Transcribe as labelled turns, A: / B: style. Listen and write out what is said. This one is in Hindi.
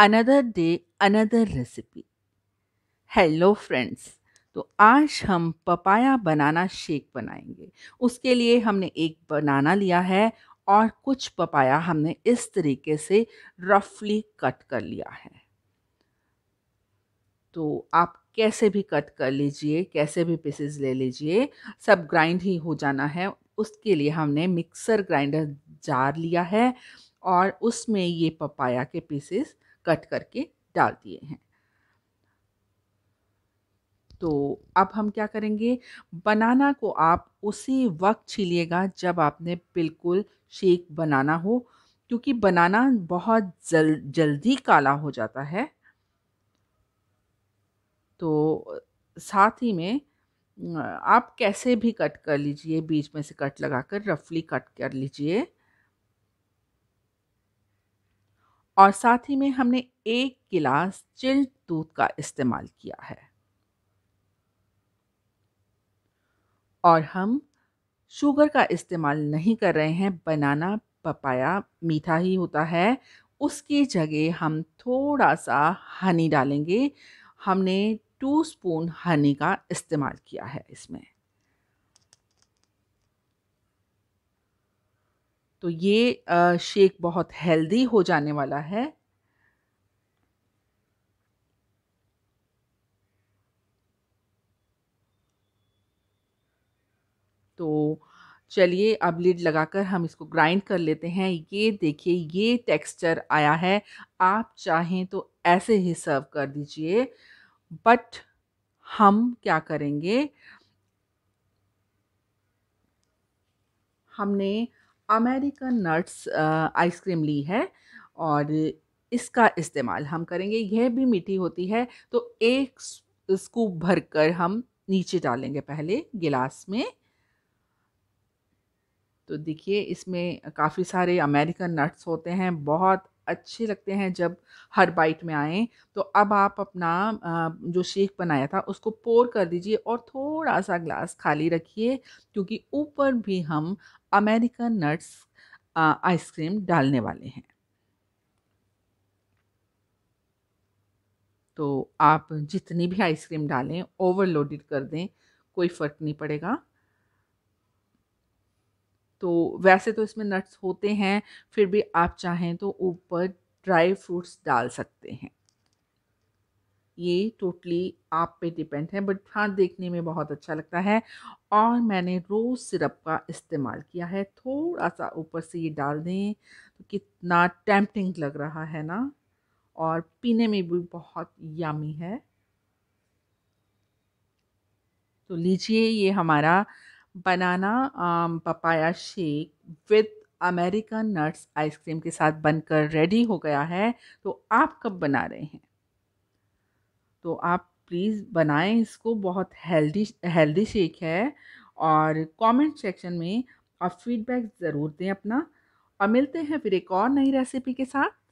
A: another day another recipe hello friends तो आज हम पपाया बनाना शेक बनाएंगे उसके लिए हमने एक बनाना लिया है और कुछ पपाया हमने इस तरीके से रफली कट कर लिया है तो आप कैसे भी कट कर लीजिए कैसे भी पीसेस ले लीजिए सब ग्राइंड ही हो जाना है उसके लिए हमने मिक्सर ग्राइंडर जार लिया है और उसमें ये पपाया के पीसेस कट करके डाल दिए हैं तो अब हम क्या करेंगे बनाना को आप उसी वक्त छीलिएगा जब आपने बिल्कुल शेक बनाना हो क्योंकि बनाना बहुत जल जल्दी काला हो जाता है तो साथ ही में आप कैसे भी कट कर लीजिए बीच में से कट लगा कर रफली कट कर लीजिए और साथ ही में हमने एक गिलास चिल्ड दूध का इस्तेमाल किया है और हम शुगर का इस्तेमाल नहीं कर रहे हैं बनाना पपाया मीठा ही होता है उसकी जगह हम थोड़ा सा हनी डालेंगे हमने टू स्पून हनी का इस्तेमाल किया है इसमें तो ये शेक बहुत हेल्दी हो जाने वाला है तो चलिए अब लिड लगाकर हम इसको ग्राइंड कर लेते हैं ये देखिए ये टेक्सचर आया है आप चाहें तो ऐसे ही सर्व कर दीजिए बट हम क्या करेंगे हमने अमेरिकन नट्स आइसक्रीम ली है और इसका इस्तेमाल हम करेंगे यह भी मीठी होती है तो एक स्कूप भर कर हम नीचे डालेंगे पहले गिलास में तो देखिए इसमें काफ़ी सारे अमेरिकन नट्स होते हैं बहुत अच्छे लगते हैं जब हर बाइट में आए तो अब आप अपना जो शेक बनाया था उसको पोर कर दीजिए और थोड़ा सा ग्लास खाली रखिए क्योंकि ऊपर भी हम अमेरिकन नट्स आइसक्रीम डालने वाले हैं तो आप जितनी भी आइसक्रीम डालें ओवरलोडेड कर दें कोई फ़र्क नहीं पड़ेगा तो वैसे तो इसमें नट्स होते हैं फिर भी आप चाहें तो ऊपर ड्राई फ्रूट्स डाल सकते हैं ये टोटली आप पे डिपेंड है बट हाँ देखने में बहुत अच्छा लगता है और मैंने रोज़ सिरप का इस्तेमाल किया है थोड़ा सा ऊपर से ये डाल दें तो कितना टैम्पटिंग लग रहा है ना और पीने में भी बहुत यामी है तो लीजिए ये हमारा banana papaya shake with American nuts ice cream के साथ बनकर रेडी हो गया है तो आप कब बना रहे हैं तो आप प्लीज़ बनाएं इसको बहुत हेल्दी हेल्दी शेक है और कमेंट सेक्शन में आप फीडबैक ज़रूर दें अपना और मिलते हैं फिर एक और नई रेसिपी के साथ